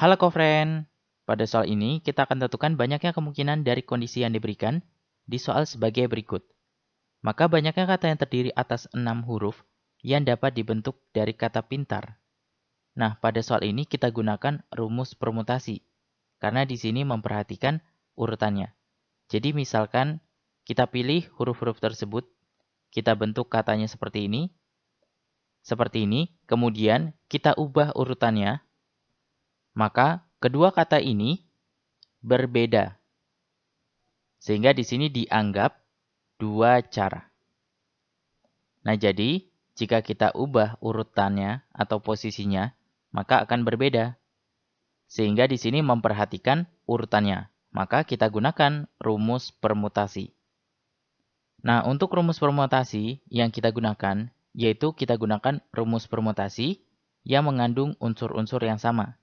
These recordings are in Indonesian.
Halo kofren, pada soal ini kita akan tentukan banyaknya kemungkinan dari kondisi yang diberikan di soal sebagai berikut. Maka banyaknya kata yang terdiri atas 6 huruf yang dapat dibentuk dari kata pintar. Nah, pada soal ini kita gunakan rumus permutasi, karena di sini memperhatikan urutannya. Jadi misalkan kita pilih huruf-huruf tersebut, kita bentuk katanya seperti ini, seperti ini, kemudian kita ubah urutannya maka kedua kata ini berbeda. Sehingga di sini dianggap dua cara. Nah, jadi jika kita ubah urutannya atau posisinya, maka akan berbeda. Sehingga di sini memperhatikan urutannya, maka kita gunakan rumus permutasi. Nah, untuk rumus permutasi yang kita gunakan, yaitu kita gunakan rumus permutasi yang mengandung unsur-unsur yang sama.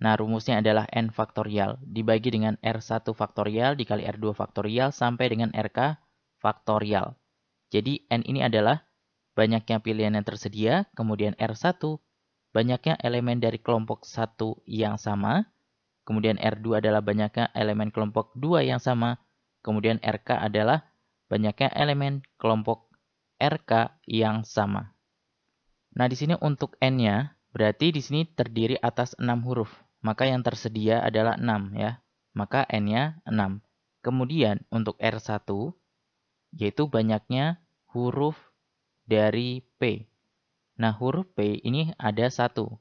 Nah, rumusnya adalah N faktorial dibagi dengan R1 faktorial dikali R2 faktorial sampai dengan RK faktorial. Jadi, N ini adalah banyaknya pilihan yang tersedia, kemudian R1 banyaknya elemen dari kelompok 1 yang sama, kemudian R2 adalah banyaknya elemen kelompok 2 yang sama, kemudian RK adalah banyaknya elemen kelompok RK yang sama. Nah, di sini untuk N-nya, berarti di sini terdiri atas 6 huruf maka yang tersedia adalah 6 ya. Maka N-nya 6. Kemudian untuk R1 yaitu banyaknya huruf dari P. Nah, huruf P ini ada satu.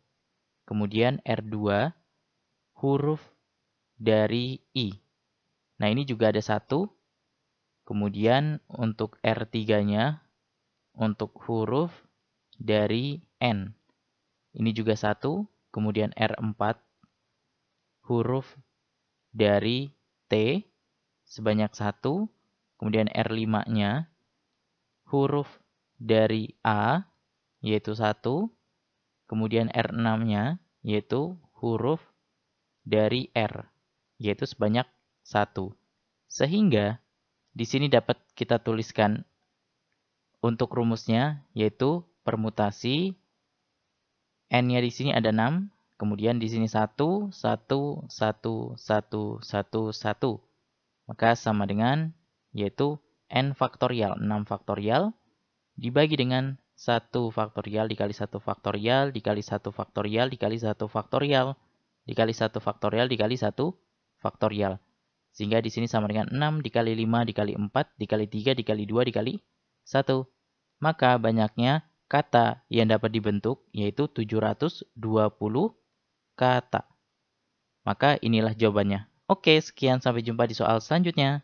Kemudian R2 huruf dari I. Nah, ini juga ada satu. Kemudian untuk R3-nya untuk huruf dari N. Ini juga satu. Kemudian R4 huruf dari T sebanyak satu, kemudian R5-nya, huruf dari A yaitu satu, kemudian R6-nya yaitu huruf dari R yaitu sebanyak satu. Sehingga di sini dapat kita tuliskan untuk rumusnya yaitu permutasi n-nya di sini ada 6, Kemudian di sini 1, 1, 1, 1, 1, 1, Maka sama dengan yaitu n faktorial, 6 faktorial dibagi dengan 1 faktorial dikali 1 faktorial dikali 1 faktorial dikali 1 faktorial dikali 1 faktorial dikali 1 faktorial. Sehingga di sini sama dengan 6 dikali 5 dikali 4 dikali 3 dikali 2 dikali 1. Maka banyaknya kata yang dapat dibentuk yaitu 720 kata. Maka inilah jawabannya. Oke, sekian sampai jumpa di soal selanjutnya.